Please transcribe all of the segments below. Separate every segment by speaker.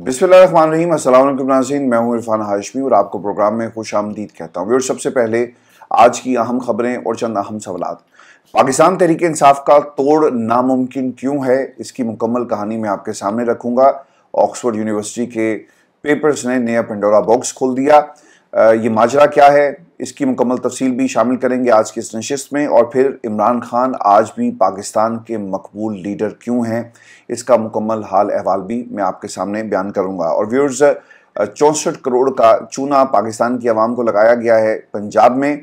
Speaker 1: बिस्मिल्लाम नाजीन मैं हूँ इरफान हाशमी और आपको प्रोग्राम में खुश आमदीद कहता हूँ और सबसे पहले आज की अहम खबरें और चंद अहम सवालत पाकिस्तान तहरीक इंसाफ का तोड़ नामुमकिन क्यों है इसकी मुकम्मल कहानी मैं आपके सामने रखूँगा ऑक्सफोर्ड यूनिवर्सिटी के पेपर्स ने नया पेंडोरा बॉक्स खोल दिया ये माजरा क्या है इसकी मुकम्मल तफसील भी शामिल करेंगे आज की इस नशस्त में और फिर इमरान खान आज भी पाकिस्तान के मकबूल लीडर क्यों हैं इसका मुकम्मल हाल अहवाल भी मैं आपके सामने बयान करूँगा और व्यूर्स चौंसठ करोड़ का चूना पाकिस्तान की आवाम को लगाया गया है पंजाब में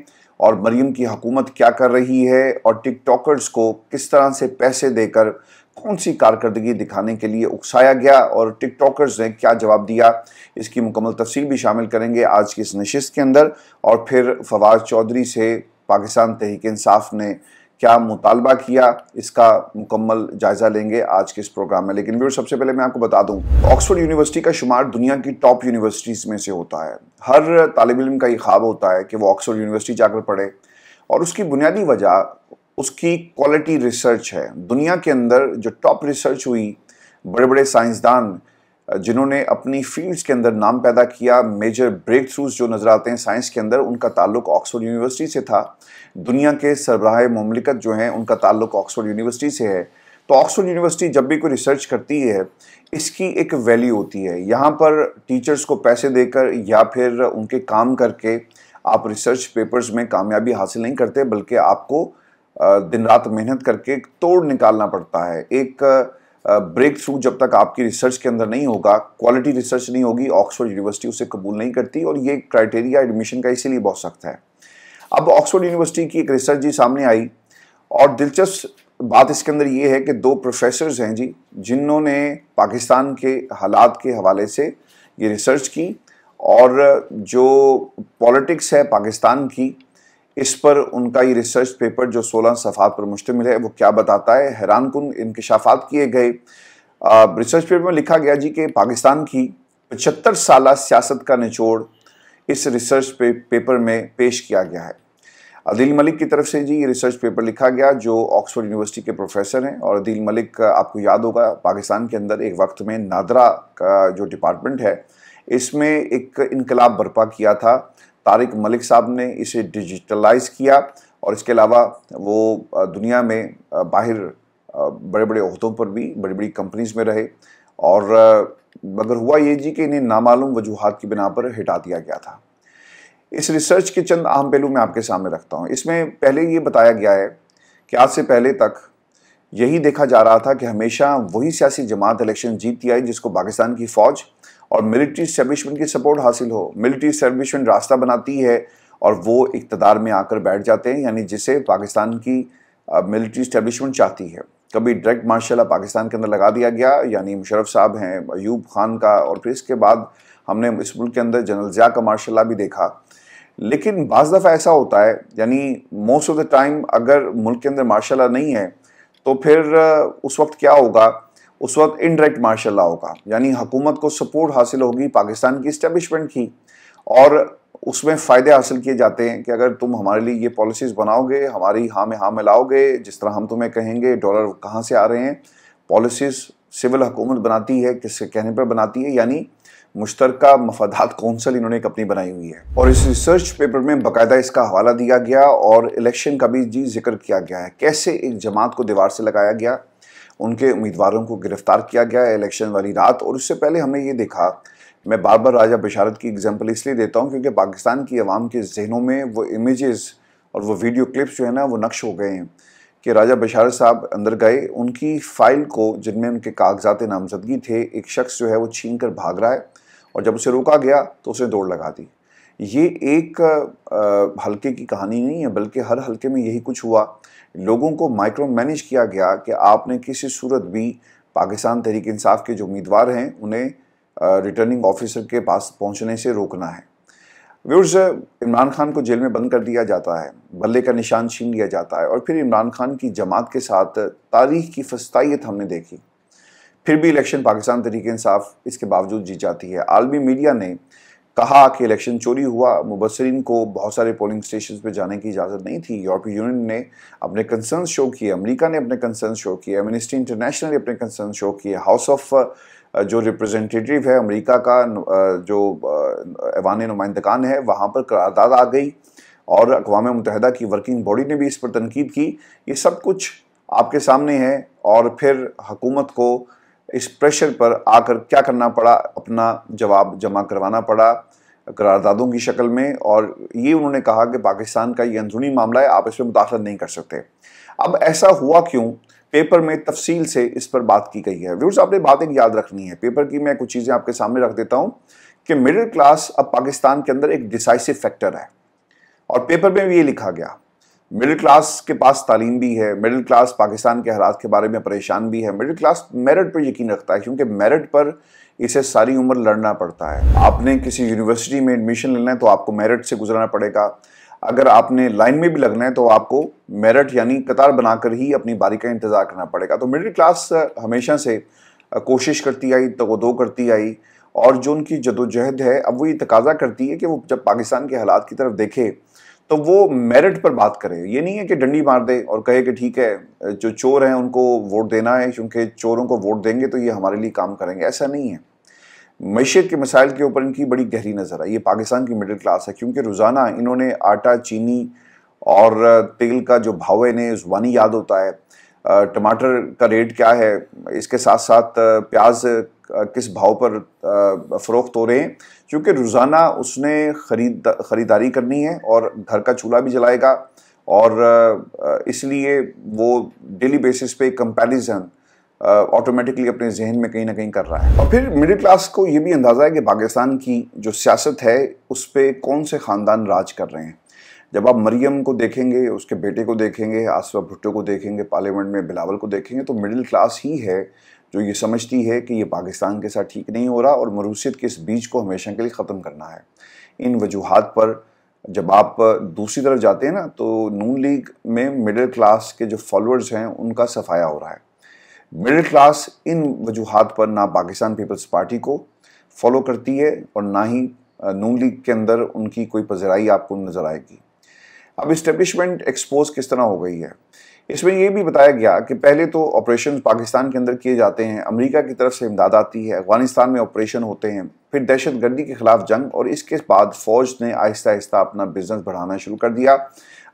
Speaker 1: और मरीम की हकूमत क्या कर रही है और टिक टॉकर्स को किस तरह से पैसे देकर कौन सी कारकर्दगी दिखाने के लिए उकसाया गया और टिकटॉकर्स ने क्या जवाब दिया इसकी मुकम्मल तफसील भी शामिल करेंगे आज की इस नशस्त के अंदर और फिर फवाद चौधरी से पाकिस्तान तहरीक इंसाफ ने क्या मुतालबा किया इसका मुकम्मल जायज़ा लेंगे आज के इस प्रोग्राम में लेकिन व्यवर सबसे पहले मैं आपको बता दूं ऑक्सफोर्ड यूनिवर्सिटी का शुमार दुनिया की टॉप यूनिवर्सिटीज़ में से होता है हर तालब इम का ये ख्वाब होता है कि वो ऑक्सफोर्ड यूनिवर्सिटी जाकर पढ़े और उसकी बुनियादी वजह उसकी क्वालिटी रिसर्च है दुनिया के अंदर जो टॉप रिसर्च हुई बड़े बड़े साइंसदान जिन्होंने अपनी फील्ड्स के अंदर नाम पैदा किया मेजर ब्रेक थ्रूज जो नज़र आते हैं साइंस के अंदर उनका ताल्लुक ऑक्सफोर्ड यूनिवर्सिटी से था दुनिया के सरबराह ममलिकत जो हैं उनका ताल्लुक ऑक्सफोर्ड यूनिवर्सिटी से है तो ऑक्सफोर्ड यूनिवर्सिटी जब भी कोई रिसर्च करती है इसकी एक वैल्यू होती है यहाँ पर टीचर्स को पैसे देकर या फिर उनके काम करके आप रिसर्च पेपर्स में कामयाबी हासिल नहीं करते बल्कि आपको दिन रात मेहनत करके तोड़ निकालना पड़ता है एक ब्रेक थ्रू जब तक आपकी रिसर्च के अंदर नहीं होगा क्वालिटी रिसर्च नहीं होगी ऑक्सफोर्ड यूनिवर्सिटी उसे कबूल नहीं करती और ये क्राइटेरिया एडमिशन का इसीलिए बहुत सख्त है अब ऑक्सफोर्ड यूनिवर्सिटी की एक रिसर्च जी सामने आई और दिलचस्प बात इसके अंदर ये है कि दो प्रोफेसर्स हैं जी जिन्होंने पाकिस्तान के हालात के हवाले से ये रिसर्च की और जो पॉलिटिक्स है पाकिस्तान की इस पर उनका ये रिसर्च पेपर जो 16 सफ़ात पर मुश्तमिल है वो क्या बताता है हैरान कन इंकशाफात किए गए रिसर्च पेपर में लिखा गया जी कि पाकिस्तान की पचहत्तर साल सियासत का निचोड़ इस रिसर्च पे, पेपर में पेश किया गया है अदील मलिक की तरफ से जी ये रिसर्च पेपर लिखा गया जो ऑक्सफोर्ड यूनिवर्सिटी के प्रोफेसर हैं और अदील मलिक आपको याद होगा पाकिस्तान के अंदर एक वक्त में नादरा का जो डिपार्टमेंट है इसमें एक इनकलाब बर्पा किया था तारिक मलिक साहब ने इसे डिजिटलाइज किया और इसके अलावा वो दुनिया में बाहर बड़े बड़े अहदों पर भी बड़ी बड़ी कंपनीज में रहे और मगर हुआ ये जी कि इन्हें नामालूम वजूहत की बिना पर हटा दिया गया था इस रिसर्च के चंद अहम पहलू मैं आपके सामने रखता हूँ इसमें पहले ये बताया गया है कि आज से पहले तक यही देखा जा रहा था कि हमेशा वही सियासी जमात इलेक्शन जीतती आई जिसको पाकिस्तान की फ़ौज और मिलिट्री स्टैब्लिशमेंट की सपोर्ट हासिल हो मिलिट्री स्टैब्लिशमेंट रास्ता बनाती है और वो इकतदार में आकर बैठ जाते हैं यानी जिसे पाकिस्तान की मिलिट्री स्टैब्लिशमेंट चाहती है कभी डायरेक्ट मार्शल पाकिस्तान के अंदर लगा दिया गया यानी मुशरफ साहब हैं अयूब खान का और फिर इसके बाद हमने इस मुल्क के अंदर जनरल ज़िया का मार्शल भी देखा लेकिन बज़ दफ़ा ऐसा होता है यानी मोस्ट ऑफ द टाइम अगर मुल्क के अंदर मार्शल नहीं है तो फिर उस वक्त क्या होगा उस वक्त इनडायरेक्ट मार्शल लॉ होगा यानी हुकूमत को सपोर्ट हासिल होगी पाकिस्तान की इस्टेब्लिशमेंट की और उसमें फ़ायदे हासिल किए जाते हैं कि अगर तुम हमारे लिए ये पॉलिसीज़ बनाओगे हमारी हाँ में हाँ मिलाओगे जिस तरह हम तुम्हें कहेंगे डॉलर कहाँ से आ रहे हैं पॉलिसीज़ सिविल हुकूमत बनाती है किसके कहने पर बनाती है यानी मुश्तरक मफादात कौंसल इन्होंने एक अपनी बनाई हुई है और इस रिसर्च पेपर में बाकायदा इसका हवाला दिया गया और इलेक्शन का भी जी जिक्र किया गया है कैसे एक जमात को दीवार से लगाया गया उनके उम्मीदवारों को गिरफ्तार किया गया इलेक्शन वाली रात और उससे पहले हमने ये देखा मैं बार बार राजा बशारत की एग्जाम्पल इसलिए देता हूँ क्योंकि पाकिस्तान की आवाम के जहनों में वो इमेज़ और वो वीडियो क्लिप्स जो है ना वो नक्श हो गए हैं कि राजा बशारत साहब अंदर गए उनकी फ़ाइल को जिनमें उनके कागजात नामजदगी थे एक शख्स जो है वो छीन कर भाग रहा है और जब उसे रोका गया तो उसने दौड़ लगा दी ये एक हल्के की कहानी नहीं है बल्कि हर हल्के में यही कुछ हुआ लोगों को माइक्रो मैनेज किया गया कि आपने किसी सूरत भी पाकिस्तान तहरीक इंसाफ के जो उम्मीदवार हैं उन्हें रिटर्निंग ऑफिसर के पास पहुंचने से रोकना है व्यूर्स इमरान खान को जेल में बंद कर दिया जाता है बल्ले का निशान छीन लिया जाता है और फिर इमरान खान की जमात के साथ तारीख की फस्ताइत हमने देखी फिर भी इलेक्शन पाकिस्तान तरीके इंसाफ इसके बावजूद जीत जाती है आलमी मीडिया ने कहा कि इलेक्शन चोरी हुआ मुबसरीन को बहुत सारे पोलिंग स्टेशन पर जाने की इजाज़त नहीं थी यूरोपीय यूनियन ने अपने कंसर्न शो किए अमेरिका ने अपने कंसर्न शो किए एमनिस्टी इंटरनेशनल ने अपने कंसर्न शो किए हाउस ऑफ uh, जो रिप्रेजेंटेटिव है अमेरिका का uh, जो ऐवान uh, नुमाइंदगान है वहाँ पर करारदाद आ गई और अकवा मुतहदा की वर्किंग बॉडी ने भी इस पर तनकीद की ये सब कुछ आपके सामने है और फिर हकूमत को इस प्रेशर पर आकर क्या करना पड़ा अपना जवाब जमा करवाना पड़ा करारदादों की शक्ल में और ये उन्होंने कहा कि पाकिस्तान का ये अंदरूनी मामला है आप इसमें मुदाखलत नहीं कर सकते अब ऐसा हुआ क्यों पेपर में तफसील से इस पर बात की गई है व्यूर्स आपने बात एक याद रखनी है पेपर की मैं कुछ चीज़ें आपके सामने रख देता हूँ कि मिडिल क्लास अब पाकिस्तान के अंदर एक डिसाइसिव फैक्टर है और पेपर में भी ये लिखा गया मिडिल क्लास के पास तालीम भी है मिडिल क्लास पाकिस्तान के हालात के बारे में परेशान भी है मिडिल क्लास मेरिट पर यकीन रखता है क्योंकि मेरिट पर इसे सारी उम्र लड़ना पड़ता है आपने किसी यूनिवर्सिटी में एडमिशन लेना है तो आपको मेरिट से गुजरना पड़ेगा अगर आपने लाइन में भी लगना है तो आपको मेरिट यानी कतार बनाकर ही अपनी बारी का इंतज़ार करना पड़ेगा तो मिडिल क्लास हमेशा से कोशिश करती आई दो करती आई और जो उनकी जदोजहद है अब वो ये तकाजा करती है कि वो जब पाकिस्तान के हालात की तरफ देखे तो वो मेरिट पर बात करे ये नहीं है कि डंडी मार दे और कहे कि ठीक है जो चोर हैं उनको वोट देना है क्योंकि चोरों को वोट देंगे तो ये हमारे लिए काम करेंगे ऐसा नहीं है मीशत के मसाइल के ऊपर इनकी बड़ी गहरी नज़र है ये पाकिस्तान की मिडिल क्लास है क्योंकि रोज़ाना इन्होंने आटा चीनी और तेल का जो भाव है इन्हें ज़ुबानी याद होता है टमाटर का रेट क्या है इसके साथ साथ प्याज किस भाव पर फ़रोख्त हो रहे हैं क्योंकि रोज़ाना उसने खरीद ख़रीदारी करनी है और घर का चूल्हा भी जलाएगा और इसलिए वो डेली बेसिस पे कंपैरिजन ऑटोमेटिकली अपने जहन में कहीं ना कहीं कर रहा है और फिर मिडिल क्लास को ये भी अंदाज़ा है कि पाकिस्तान की जो सियासत है उस पर कौन से ख़ानदान राज कर रहे हैं जब आप मरियम को देखेंगे उसके बेटे को देखेंगे आसफा भुट्टो को देखेंगे पार्लियामेंट में बिलावल को देखेंगे तो मिडिल क्लास ही है जो ये समझती है कि ये पाकिस्तान के साथ ठीक नहीं हो रहा और मरूसीत के इस बीज को हमेशा के लिए ख़त्म करना है इन वजूहत पर जब आप दूसरी तरफ जाते हैं ना तो नून लीग में मिडिल क्लास के जो फॉलोअर्स हैं उनका सफाया हो रहा है मिडिल क्लास इन वजूहत पर ना पाकिस्तान पीपल्स पार्टी को फॉलो करती है और ना ही नून लीग के अंदर उनकी कोई पजराई आपको नज़र आएगी अब इस्टेब्लिशमेंट एक्सपोज किस तरह हो गई है इसमें यह भी बताया गया कि पहले तो ऑपरेशन पाकिस्तान के अंदर किए जाते हैं अमेरिका की तरफ से इमदाद आती है अफगानिस्तान में ऑपरेशन होते हैं फिर दहशत गर्दी के खिलाफ जंग और इसके बाद फौज ने आहिस्ता आहिस्ता अपना बिजनेस बढ़ाना शुरू कर दिया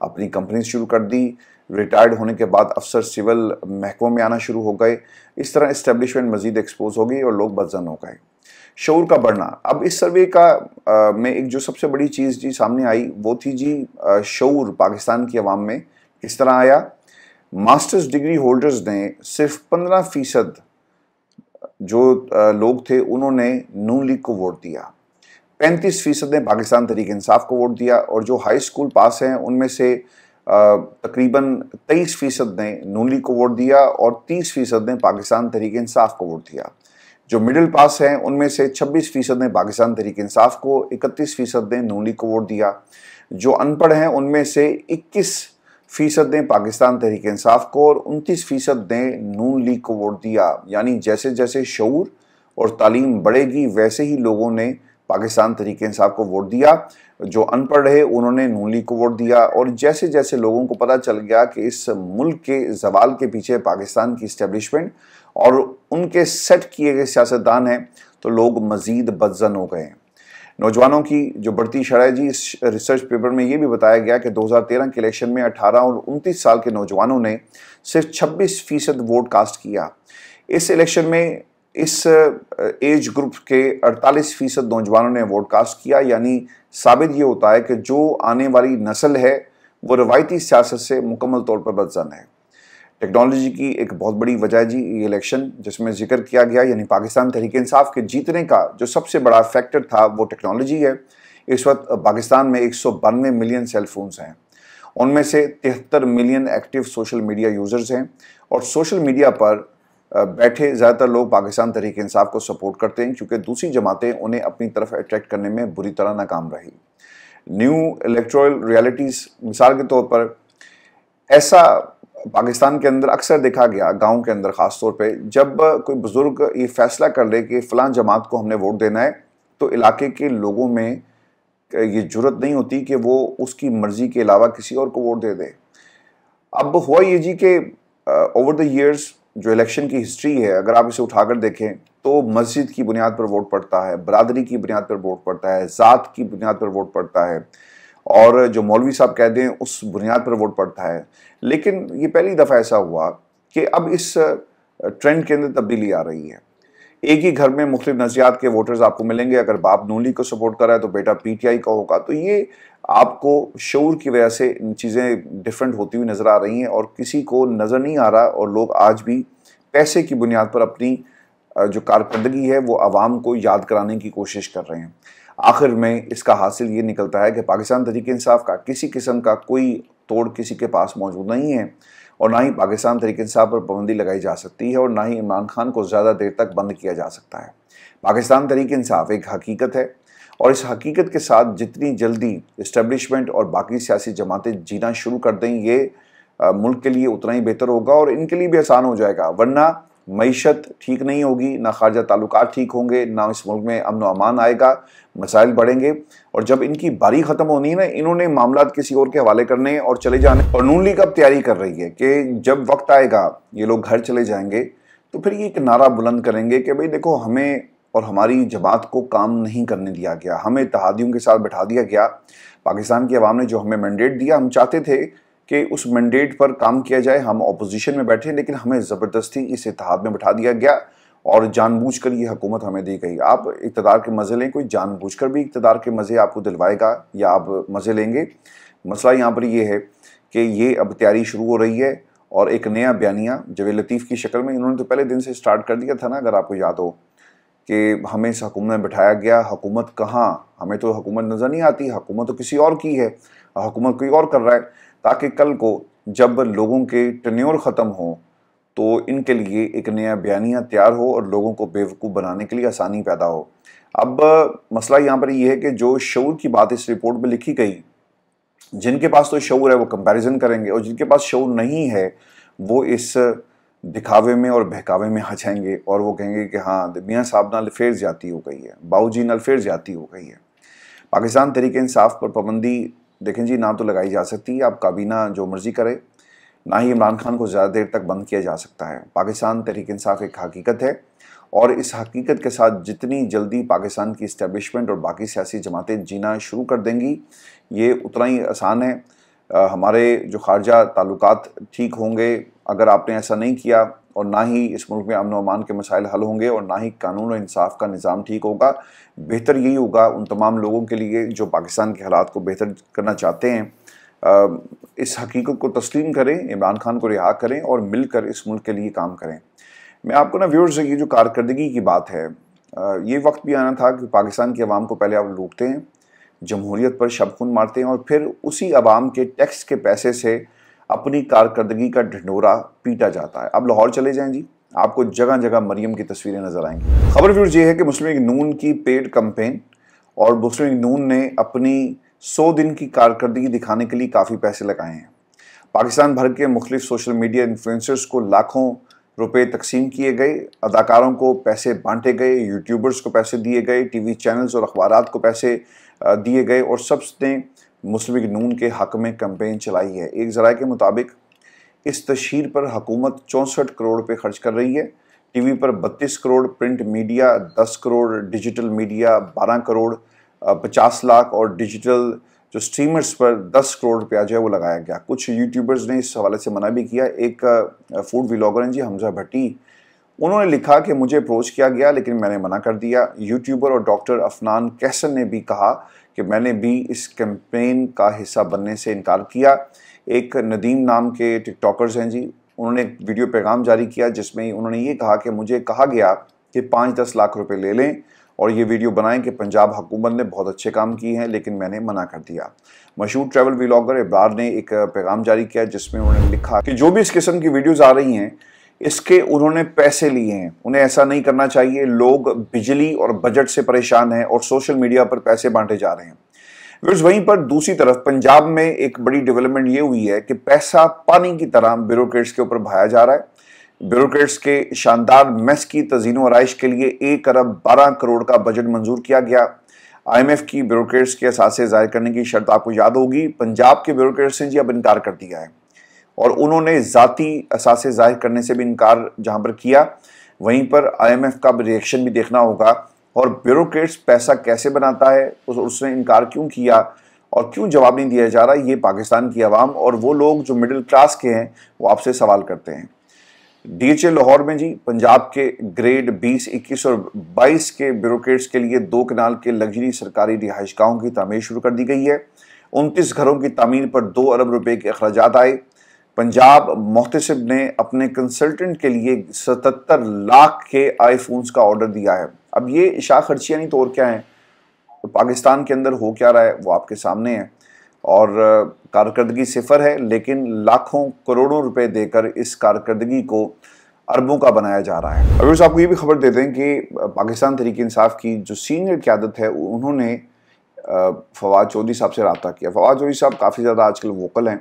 Speaker 1: अपनी कंपनी शुरू कर दी रिटायर्ड होने के बाद अफसर सिविल महकमों में आना शुरू हो गए इस तरह इस्टेब्लिशमेंट मजीद एक्सपोज हो गई और लोग बदजन हो गए शौर का बढ़ना अब इस सर्वे का आ, में एक जो सबसे बड़ी चीज़ जी सामने आई वो थी जी शौर पाकिस्तान की आवाम में किस तरह आया मास्टर्स डिग्री होल्डर्स ने सिर्फ पंद्रह फीसद जो लोग थे उन्होंने नू लीग को वोट दिया पैंतीस फीसद ने पाकिस्तान तरीक इंसाफ को वोट दिया और जो हाई स्कूल पास हैं उनमें से तकरीबन तेईस फीसद ने नू लीग को वोट दिया और तीस फीसद ने पाकिस्तान तरीक इंसाफ को वोट दिया जो मिडिल पास हैं उनमें से छब्बीस फीसद ने पाकिस्तान तहरीक इंसाफ को इकतीस फीसद ने नू लीग को वोट दिया जो अनपढ़ हैं उनमें से इक्कीस फीसद दें पाकिस्तान तहरीक इंसाफ को और उनतीस फीसद दें नून लीग को वोट दिया यानी जैसे जैसे शूर और तालीम बढ़ेगी वैसे ही लोगों ने पाकिस्तान तहरीक इंसाफ को वोट दिया जो अनपढ़ रहे उन्होंने नून लीग को वोट दिया और जैसे जैसे लोगों को पता चल गया कि इस मुल्क के जवाल के पीछे पाकिस्तान की इस्टेब्लिशमेंट और उनके सेट किए गए सियासतदान हैं तो लोग मज़ीद बदजन हो गए हैं नौजवानों की जो बढ़ती शरह जी इस रिसर्च पेपर में ये भी बताया गया कि 2013 के इलेक्शन में 18 और 29 साल के नौजवानों ने सिर्फ 26 फीसद वोट कास्ट किया इस इलेक्शन में इस एज ग्रुप के 48 फीसद नौजवानों ने वोट कास्ट किया यानी साबित ये होता है कि जो आने वाली नस्ल है वो रवायती सियासत से मुकम्मल तौर पर बदजन है टेक्नोलॉजी की एक बहुत बड़ी वजह जी ये इलेक्शन जिसमें जिक्र किया गया यानी पाकिस्तान तहरीक इंसाफ के जीतने का जो सबसे बड़ा फैक्टर था वो टेक्नोलॉजी है इस वक्त पाकिस्तान में एक मिलियन सेलफोन्स हैं उनमें से तिहत्तर million active social media users हैं और सोशल मीडिया पर बैठे ज़्यादातर लोग पाकिस्तान तहरीक इंसाफ को सपोर्ट करते हैं क्योंकि दूसरी जमातें उन्हें अपनी तरफ अट्रैक्ट करने में बुरी तरह नाकाम रही न्यू इलेक्ट्रल रियलिटीज़ मिसाल के तौर पर ऐसा पाकिस्तान के अंदर अक्सर देखा गया गांव के अंदर ख़ास तौर पे जब कोई बुज़ुर्ग ये फैसला कर ले कि फ़लां जमात को हमने वोट देना है तो इलाके के लोगों में ये जरूरत नहीं होती कि वो उसकी मर्ज़ी के अलावा किसी और को वोट दे दे अब हुआ ये जी कि ओवर द ईयर्स जो इलेक्शन की हिस्ट्री है अगर आप इसे उठाकर देखें तो मस्जिद की बुनियाद पर वोट पड़ता है बरदरी की बुनियाद पर वोट पड़ता है ज़ात की बुनियाद पर वोट पड़ता है और जो मौलवी साहब कह दें उस बुनियाद पर वोट पड़ता है लेकिन ये पहली दफ़ा ऐसा हुआ कि अब इस ट्रेंड के अंदर तब्दीली आ रही है एक ही घर में मुख्त नज़रियात के वोटर्स आपको मिलेंगे अगर बाप नूली को सपोर्ट कर रहा है तो बेटा पीटीआई का होगा तो ये आपको शोर की वजह से चीज़ें डिफरेंट होती हुई नज़र आ रही हैं और किसी को नज़र नहीं आ रहा और लोग आज भी पैसे की बुनियाद पर अपनी जो कारकर्दगी है वो आवाम को याद कराने की कोशिश कर रहे हैं आखिर में इसका हासिल ये निकलता है कि पाकिस्तान तरीके इंसाफ का किसी किस्म का कोई तोड़ किसी के पास मौजूद नहीं है और ना ही पाकिस्तान तरीके इंसाफ पर पाबंदी लगाई जा सकती है और ना ही इमरान खान को ज़्यादा देर तक बंद किया जा सकता है पाकिस्तान तरीके इंसाफ एक हकीकत है और इस हकीकत के साथ जितनी जल्दी इस्टबलिशमेंट और बाकी सियासी जमातें जीना शुरू कर दें ये मुल्क के लिए उतना ही बेहतर होगा और इनके लिए भी आसान हो जाएगा वरना मीशत ठीक नहीं होगी ना खारजा ताल्लुक ठीक होंगे ना इस मुल्क में अमन अमान आएगा मसाइल बढ़ेंगे और जब इनकी बारी ख़त्म होनी है ना इन्होंने मामला किसी और के हवाले करने और चले जाने और नून लीग अब तैयारी कर रही है कि जब वक्त आएगा ये लोग घर चले जाएंगे तो फिर ये एक नारा बुलंद करेंगे कि भाई देखो हमें और हमारी जमात को काम नहीं करने दिया गया हमें तहादियों के साथ बैठा दिया गया पाकिस्तान की आवाम ने जो हमें मैंडेट दिया हम चाहते थे कि उस मैंडेट पर काम किया जाए हम अपोजिशन में बैठे लेकिन हमें ज़बरदस्ती इस इतिहाद में बैठा दिया गया और जानबूझकर ये हुकूमत हमें दी गई आप इकतदार के मज़े लें कोई जानबूझकर भी इकतदार के मज़े आपको दिलवाएगा या आप मज़े लेंगे मसला यहाँ पर ये है कि ये अब तैयारी शुरू हो रही है और एक नया बयानिया जवेद लतीफ़ की शक्ल में इन्होंने तो पहले दिन से स्टार्ट कर दिया था ना अगर आपको याद हो कि हमें इस हकूमत में बैठाया गया हकूमत कहाँ हमें तो हकूमत नज़र नहीं आती हकूमत तो किसी और की है हकूमत कोई और कर रहा है ताकि कल को जब लोगों के टन्योर ख़त्म हो तो इनके लिए एक नया बयानिया तैयार हो और लोगों को बेवकूफ़ बनाने के लिए आसानी पैदा हो अब मसला यहाँ पर यह है कि जो शूर की बात इस रिपोर्ट में लिखी गई जिनके पास तो शूर है वो कंपैरिजन करेंगे और जिनके पास शूर नहीं है वो इस दिखावे में और बहकावे में आ जाएंगे और वो कहेंगे कि हाँ मियाँ साहब नाल फिर ज्यादा हो गई है बाऊ जी नाल फिर ज्यादा हो गई है पाकिस्तान तरीके इंसाफ पर पाबंदी देखें जी ना तो लगाई जा सकती है आप काबीना जो मर्जी करें ना ही इमरान खान को ज़्यादा देर तक बंद किया जा सकता है पाकिस्तान तहरीक इंसाफ एक हकीकत है और इस हकीकत के साथ जितनी जल्दी पाकिस्तान की इस्टेबलिशमेंट और बाकी सियासी जमातें जीना शुरू कर देंगी ये उतना ही आसान है आ, हमारे जो खारजा ताल्लुक ठीक होंगे अगर आपने ऐसा नहीं किया और ना ही इस मुल्क में अमन अमान के मसाइल हल होंगे और ना ही कानून और इंसाफ का निज़ाम ठीक होगा बेहतर यही होगा उन तमाम लोगों के लिए जो पाकिस्तान के हालात को बेहतर करना चाहते हैं इस हकीकत को तस्लीम करें इमरान खान को रिहा करें और मिलकर इस मुल्क के लिए काम करें मैं आपको ना व्यूर्स ये जो कारकर्दगी की बात है ये वक्त भी आना था कि पाकिस्तान की आवाम को पहले आप लूटते हैं जमहूरीत पर शबखुन मारते हैं और फिर उसी आवाम के टैक्स के पैसे से अपनी कारकर्दगी का ढिंडोरा पीटा जाता है अब लाहौर चले जाएं जी आपको जगह जगह मरियम की तस्वीरें नजर आएंगी खबर फिर यह है कि मुस्लिम लीग नून की पेड कंपेन और मुस्लिम लीग नून ने अपनी सौ दिन की कारकर्दगी दिखाने के लिए काफ़ी पैसे लगाए हैं पाकिस्तान भर के मुख्त सोशल मीडिया इन्फ्लुंसर्स को लाखों रुपए तकसीम किए गए अदाकारों को पैसे बांटे गए यूट्यूबर्स को पैसे दिए गए टीवी चैनल्स और अखबार को पैसे दिए गए और सब मुस्लिम नून के हक में कैंपेन चलाई है एक जरा के मुताबिक इस तशहर पर हुकूमत चौंसठ करोड़ रुपये खर्च कर रही है टी वी पर बत्तीस करोड़ प्रिंट मीडिया दस करोड़ डिजिटल मीडिया बारह करोड़ पचास लाख और डिजिटल जो स्ट्रीमर्स पर दस करोड़ रुपया जो है वो लगाया गया कुछ यूट्यूबर्स ने इस हवाले से मना भी किया एक फूड व्लागर हैं जी हमजा भट्टी उन्होंने लिखा कि मुझे अप्रोच किया गया लेकिन मैंने मना कर दिया यूट्यूबर और डॉक्टर अफनान कैसन ने भी कहा कि मैंने भी इस कैंपेन का हिस्सा बनने से इनकार किया एक नदीम नाम के टिकटॉकर्स हैं जी उन्होंने एक वीडियो पैगाम जारी किया जिसमें उन्होंने ये कहा कि मुझे कहा गया कि पाँच दस लाख रुपए ले लें और ये वीडियो बनाएं कि पंजाब हुकूमत ने बहुत अच्छे काम किए हैं लेकिन मैंने मना कर दिया मशहूर ट्रैवल व्लागर इब्रार ने एक पैगाम जारी किया जिसमें उन्होंने लिखा कि जो भी इस किस्म की वीडियोज़ आ रही हैं इसके उन्होंने पैसे लिए हैं उन्हें ऐसा नहीं करना चाहिए लोग बिजली और बजट से परेशान हैं और सोशल मीडिया पर पैसे बांटे जा रहे हैं विर्स वहीं पर दूसरी तरफ पंजाब में एक बड़ी डेवलपमेंट ये हुई है कि पैसा पानी की तरह ब्यूरोक्रेट्स के ऊपर भाया जा रहा है ब्यूरोक्रेट्स के शानदार मेस की तजीन आइश के लिए एक अरब बारह करोड़ का बजट मंजूर किया गया आईएमएफ की ब्यूरोक्रेट्स के असासे जाहिर करने की शर्त आपको याद होगी पंजाब के ब्यूरोक्रेट्स ने जी अब इनकार कर दिया है और उन्होंने ज़ाती असासे ज़ाहिर करने से भी इनकार जहाँ पर किया वहीं पर आईएमएफ का रिएक्शन भी देखना होगा और ब्यूरोक्रेट्स पैसा कैसे बनाता है उस उसने इनकार क्यों किया और क्यों जवाब नहीं दिया जा रहा ये पाकिस्तान की आवाम और वो लोग जो मिडिल क्लास के हैं वो आपसे सवाल करते हैं डी लाहौर में जी पंजाब के ग्रेड 20, 21 और 22 के ब्यूरोट्स के लिए दो कनाल के लग्जरी सरकारी रिहाइश की तमीर शुरू कर दी गई है उनतीस घरों की तमीर पर दो अरब रुपए के अखराज आए पंजाब मोहतसिब ने अपने कंसल्टेंट के लिए 77 लाख के आईफोन्स का ऑर्डर दिया है अब ये इशा खर्चिया नहीं तो और क्या है तो पाकिस्तान के अंदर हो क्या रहा है वो आपके सामने है और कारकर्दगी सिफर है लेकिन लाखों करोड़ों रुपए देकर इस कारकर्दगी को अरबों का बनाया जा रहा है अगर आपको ये भी खबर दे दें कि पाकिस्तान तहरीक इंसाफ की जो सीनियर क्यादत है उन्होंने फवाद चौधरी साहब से रबता किया फवाद चौधरी साहब काफ़ी ज़्यादा आजकल वोकल हैं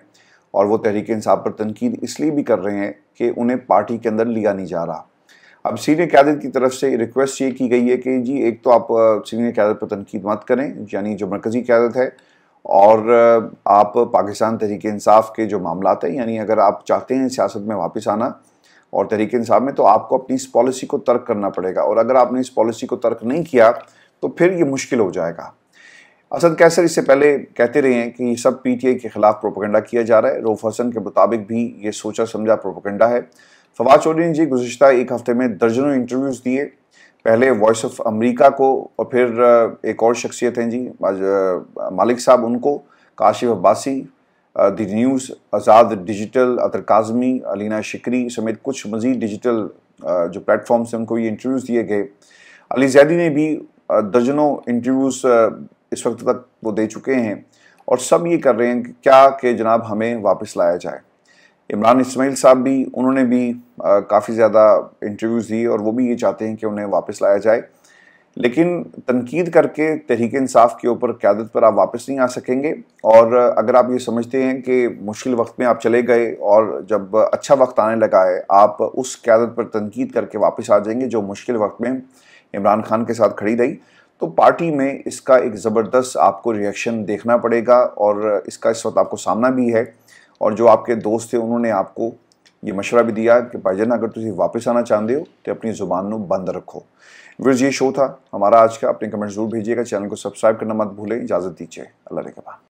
Speaker 1: और वो तहरीक इंसाफ पर तनकीद इसलिए भी कर रहे हैं कि उन्हें पार्टी के अंदर लिया नहीं जा रहा अब सीनियर क्यादत की तरफ से रिक्वेस्ट ये की गई है कि जी एक तो आप सीनियर क्यादत पर तनकीद मत करें यानी जो मरकज़ी क्यादत है और आप पाकिस्तान तहरीक इंसाफ के जो मामला हैं यानी अगर आप चाहते हैं सियासत में वापस आना और तहरीक इंसाफ में तो आपको अपनी इस पॉलिसी को तर्क करना पड़ेगा और अगर आपने इस पॉलिसी को तर्क नहीं किया तो फिर ये मुश्किल हो जाएगा असद कैसर इससे पहले कहते रहे हैं कि सब आई के खिलाफ प्रोपोगंडा किया जा रहा है रोफ हसन के मुताबिक भी ये सोचा समझा प्रोपोगंडा है फवाद चौधरी ने जी गुजशत एक हफ्ते में दर्जनों इंटरव्यूज़ दिए पहले वॉइस ऑफ अमेरिका को और फिर एक और शख्सियत हैं जी मालिक साहब उनको Kashif Abbasi the News Azad digital Athar Kazmi Alina Shikri समेत कुछ मज़ीद डिजिटल जो प्लेटफॉर्म्स हैं उनको ये इंटरव्यूज़ दिए गए अली जैदी ने भी दर्जनों इंटरव्यूज़ इस वक्त तक वो दे चुके हैं और सब ये कर रहे हैं कि क्या कि जनाब हमें वापस लाया जाए इमरान इसमाइल साहब भी उन्होंने भी काफ़ी ज़्यादा इंटरव्यूज़ दिए और वो भी ये चाहते हैं कि उन्हें वापस लाया जाए लेकिन तनकीद करके तहरीक इंसाफ के ऊपर क्यादत पर आप वापस नहीं आ सकेंगे और अगर आप ये समझते हैं कि मुश्किल वक्त में आप चले गए और जब अच्छा वक्त आने लगा है आप उस क्यादत पर तनकीद करके वापस आ जाएंगे जो मुश्किल वक्त में इमरान खान के साथ खड़ी रही तो पार्टी में इसका एक ज़बरदस्त आपको रिएक्शन देखना पड़ेगा और इसका इस वक्त आपको सामना भी है और जो आपके दोस्त थे उन्होंने आपको ये मशवरा भी दिया कि भाईजान अगर तुम वापस आना चाहते हो तो अपनी ज़ुबान को बंद रखो वीर ये शो था हमारा आज का अपने कमेंट जरूर भेजिएगा चैनल को सब्सक्राइब करना मत भूलें इजाज़त दीजिए अल्लाह के बाद